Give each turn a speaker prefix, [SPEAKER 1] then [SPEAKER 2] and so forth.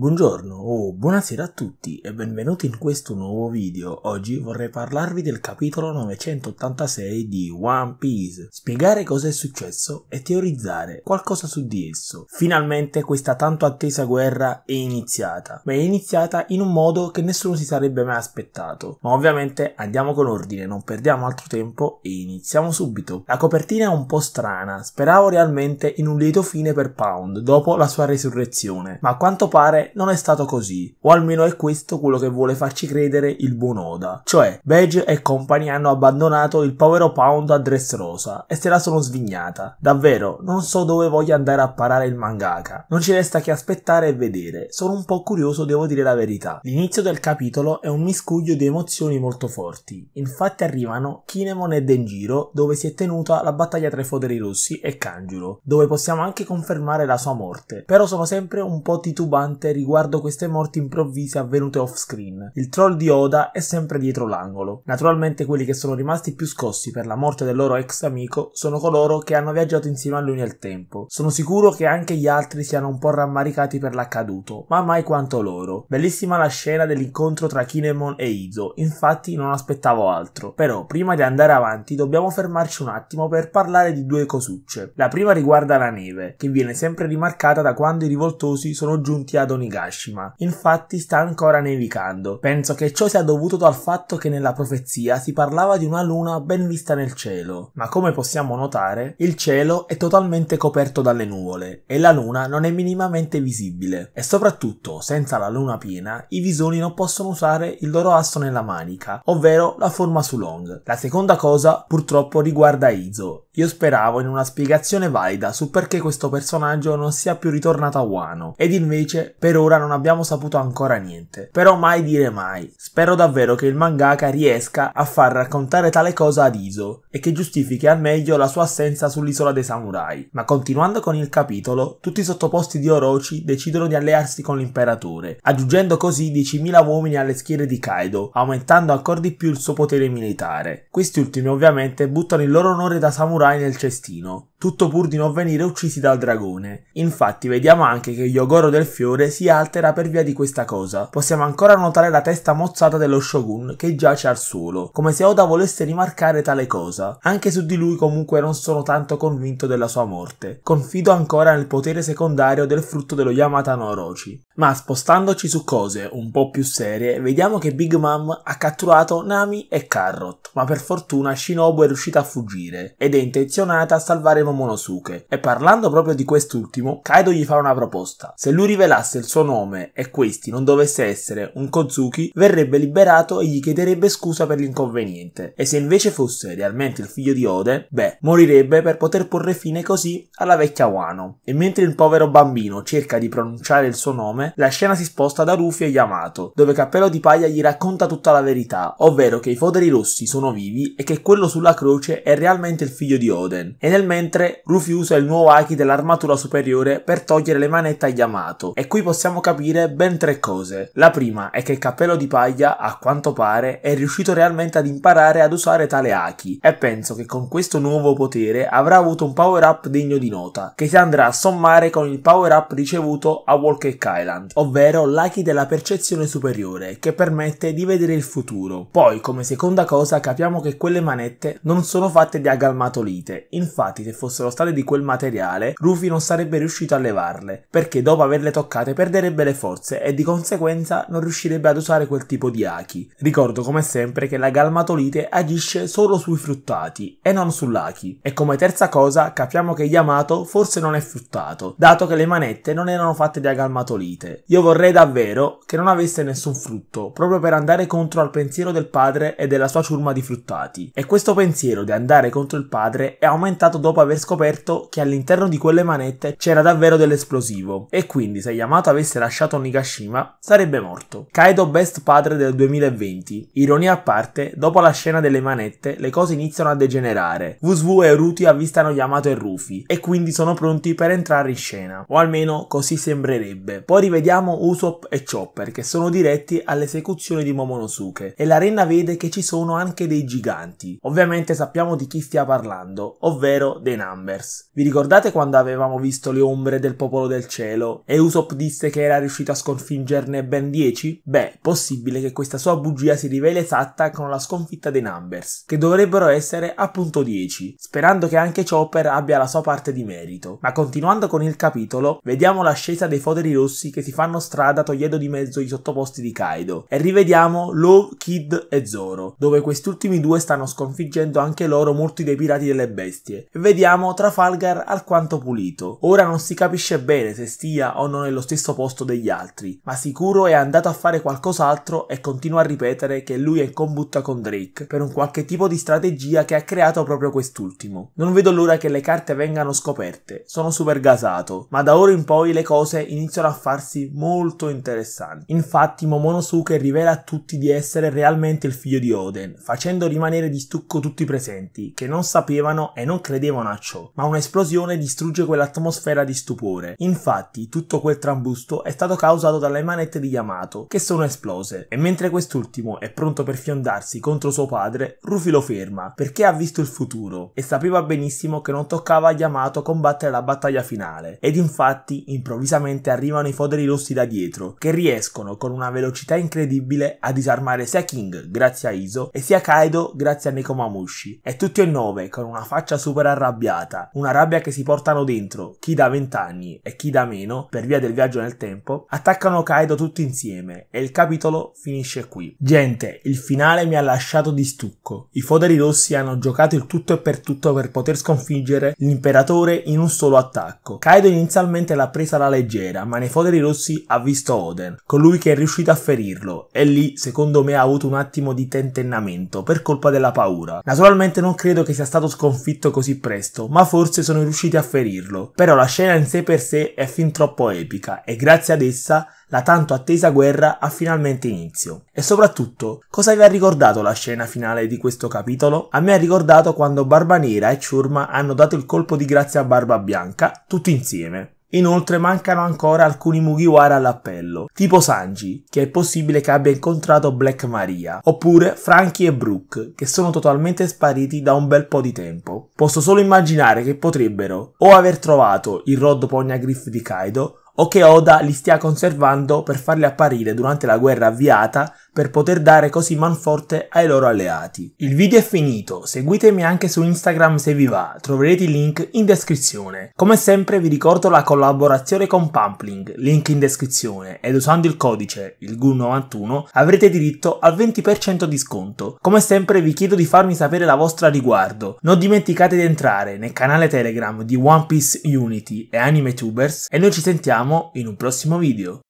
[SPEAKER 1] Buongiorno o buonasera a tutti e benvenuti in questo nuovo video. Oggi vorrei parlarvi del capitolo 986 di One Piece, spiegare cosa è successo e teorizzare qualcosa su di esso. Finalmente questa tanto attesa guerra è iniziata, ma è iniziata in un modo che nessuno si sarebbe mai aspettato. Ma ovviamente andiamo con ordine, non perdiamo altro tempo e iniziamo subito. La copertina è un po' strana, speravo realmente in un lieto fine per Pound dopo la sua resurrezione, ma a quanto pare non è stato così, o almeno è questo quello che vuole farci credere il buon Oda. Cioè, Badge e compagni hanno abbandonato il Power Pound a Dressrosa e se la sono svignata. Davvero, non so dove voglia andare a parare il mangaka. Non ci resta che aspettare e vedere. Sono un po' curioso, devo dire la verità. L'inizio del capitolo è un miscuglio di emozioni molto forti. Infatti arrivano Kinemon e Denjiro, dove si è tenuta la battaglia tra i foderi russi e Kanjuro, dove possiamo anche confermare la sua morte. Però sono sempre un po' titubante riguardo queste morti improvvise avvenute off screen. Il troll di Oda è sempre dietro l'angolo. Naturalmente quelli che sono rimasti più scossi per la morte del loro ex amico sono coloro che hanno viaggiato insieme a lui nel tempo. Sono sicuro che anche gli altri siano un po' rammaricati per l'accaduto, ma mai quanto loro. Bellissima la scena dell'incontro tra Kinemon e Izo, infatti non aspettavo altro. Però prima di andare avanti dobbiamo fermarci un attimo per parlare di due cosucce. La prima riguarda la neve, che viene sempre rimarcata da quando i rivoltosi sono giunti ad Onigashima Higashima. Infatti sta ancora nevicando. Penso che ciò sia dovuto al fatto che nella profezia si parlava di una luna ben vista nel cielo, ma come possiamo notare, il cielo è totalmente coperto dalle nuvole e la luna non è minimamente visibile. E soprattutto, senza la luna piena, i visoni non possono usare il loro asso nella manica, ovvero la forma sulong. La seconda cosa purtroppo riguarda Izo io speravo in una spiegazione valida su perché questo personaggio non sia più ritornato a Wano, ed invece per ora non abbiamo saputo ancora niente. Però mai dire mai. Spero davvero che il mangaka riesca a far raccontare tale cosa ad Iso e che giustifichi al meglio la sua assenza sull'isola dei samurai. Ma continuando con il capitolo, tutti i sottoposti di Orochi decidono di allearsi con l'imperatore, aggiungendo così 10.000 uomini alle schiere di Kaido, aumentando ancora di più il suo potere militare. Questi ultimi ovviamente buttano il loro onore da samurai samurai nel cestino tutto pur di non venire uccisi dal dragone. Infatti vediamo anche che Yogoro del fiore si altera per via di questa cosa. Possiamo ancora notare la testa mozzata dello Shogun che giace al suolo, come se Oda volesse rimarcare tale cosa. Anche su di lui comunque non sono tanto convinto della sua morte. Confido ancora nel potere secondario del frutto dello Yamata no Orochi. Ma spostandoci su cose un po' più serie, vediamo che Big Mom ha catturato Nami e Carrot, ma per fortuna Shinobu è riuscita a fuggire ed è intenzionata a salvare Naruto Monosuke e parlando proprio di quest'ultimo, Kaido gli fa una proposta. Se lui rivelasse il suo nome e questi non dovesse essere un Kozuki, verrebbe liberato e gli chiederebbe scusa per l'inconveniente. E se invece fosse realmente il figlio di Ode, beh, morirebbe per poter porre fine così alla vecchia Wano. E mentre il povero bambino cerca di pronunciare il suo nome, la scena si sposta da Rufy e Yamato, dove Cappello di Paglia gli racconta tutta la verità, ovvero che i foderi rossi sono vivi e che quello sulla croce è realmente il figlio di Oden. E nel mentre Inoltre, Ruffy usa il nuovo Haki dell'armatura superiore per togliere le manette a Yamato, e qui possiamo capire ben tre cose. La prima è che il cappello di paglia, a quanto pare, è riuscito realmente ad imparare ad usare tale Haki, e penso che con questo nuovo potere avrà avuto un power-up degno di nota, che si andrà a sommare con il power-up ricevuto a Walker Island, ovvero l'Haki della percezione superiore, che permette di vedere il futuro. Poi, come seconda cosa, capiamo che quelle manette non sono fatte di agalmatolite, infatti se fosse fossero state di quel materiale, Rufy non sarebbe riuscito a levarle, perché dopo averle toccate perderebbe le forze e di conseguenza non riuscirebbe ad usare quel tipo di Aki. Ricordo come sempre che la galmatolite agisce solo sui fruttati e non sull'Aki. E come terza cosa capiamo che Yamato forse non è fruttato, dato che le manette non erano fatte da galmatolite. Io vorrei davvero che non avesse nessun frutto, proprio per andare contro al pensiero del padre e della sua ciurma di fruttati. E questo pensiero di andare contro il padre è aumentato dopo aver scoperto che all'interno di quelle manette c'era davvero dell'esplosivo e quindi se Yamato avesse lasciato Nigashima sarebbe morto. Kaido Best Padre del 2020. Ironia a parte, dopo la scena delle manette le cose iniziano a degenerare. Wuzwu e Ruti avvistano Yamato e Rufy e quindi sono pronti per entrare in scena, o almeno così sembrerebbe. Poi rivediamo Usopp e Chopper che sono diretti all'esecuzione di Momonosuke e la renna vede che ci sono anche dei giganti. Ovviamente sappiamo di chi stia parlando, ovvero dei Denami. Numbers. Vi ricordate quando avevamo visto le ombre del popolo del cielo e Usopp disse che era riuscito a sconfiggerne ben 10? Beh, possibile che questa sua bugia si riveli esatta con la sconfitta dei Numbers, che dovrebbero essere appunto 10, sperando che anche Chopper abbia la sua parte di merito. Ma continuando con il capitolo, vediamo l'ascesa dei foderi rossi che si fanno strada togliendo di mezzo i sottoposti di Kaido e rivediamo Love, Kid e Zoro, dove questi ultimi due stanno sconfiggendo anche loro molti dei pirati delle bestie. E vediamo troviamo Trafalgar alquanto pulito. Ora non si capisce bene se stia o non nello stesso posto degli altri, ma sicuro è andato a fare qualcos'altro e continua a ripetere che lui è in combutta con Drake per un qualche tipo di strategia che ha creato proprio quest'ultimo. Non vedo l'ora che le carte vengano scoperte, sono super gasato, ma da ora in poi le cose iniziano a farsi molto interessanti. Infatti Momonosuke rivela a tutti di essere realmente il figlio di Oden, facendo rimanere di stucco tutti i presenti, che non sapevano e non credevano a marcio, ma un'esplosione distrugge quell'atmosfera di stupore. Infatti, tutto quel trambusto è stato causato dalle manette di Yamato, che sono esplose, e mentre quest'ultimo è pronto per fiondarsi contro suo padre, Rufy lo ferma, perché ha visto il futuro, e sapeva benissimo che non toccava a Yamato combattere la battaglia finale. Ed infatti, improvvisamente arrivano i foderi rossi da dietro, che riescono con una velocità incredibile a disarmare sia King, grazie a Iso, e sia Kaido, grazie a Nekomamushi. E tutti e nove, con una faccia super arrabbiata, sfigata, una rabbia che si portano dentro, chi da vent'anni e chi da meno, per via del viaggio nel tempo, attaccano Kaido tutti insieme e il capitolo finisce qui. Gente, il finale mi ha lasciato di stucco. I foderi rossi hanno giocato il tutto e per tutto per poter sconfiggere l'imperatore in un solo attacco. Kaido inizialmente l'ha presa alla leggera, ma nei foderi rossi ha visto Oden, colui che è riuscito a ferirlo, e lì, secondo me, ha avuto un attimo di tentennamento per colpa della paura. Naturalmente non credo che sia stato sconfitto così presto, arresto, ma forse sono riusciti a ferirlo. Però la scena in sé per sé è fin troppo epica e grazie ad essa la tanto attesa guerra ha finalmente inizio. E soprattutto, cosa vi ha ricordato la scena finale di questo capitolo? A me ha ricordato quando Barba Nera e Ciurma hanno dato il colpo di grazia a Barba Bianca, tutti insieme. Inoltre mancano ancora alcuni Mugiwara all'appello, tipo Sanji, che è possibile che abbia incontrato Black Maria, oppure Frankie e Brooke, che sono totalmente spariti da un bel po' di tempo. Posso solo immaginare che potrebbero o aver trovato il Rod Pogna di Kaido, o che Oda li stia conservando per farli apparire durante la guerra avviata per poter dare così manforte ai loro alleati. Il video è finito, seguitemi anche su Instagram se vi va, troverete il link in descrizione. Come sempre vi ricordo la collaborazione con Pumpling, link in descrizione, ed usando il codice, il GU91, avrete diritto al 20% di sconto. Come sempre vi chiedo di farmi sapere la vostra riguardo, non dimenticate di entrare nel canale Telegram di One Piece Unity e Anime Tubers e noi ci sentiamo in un prossimo video.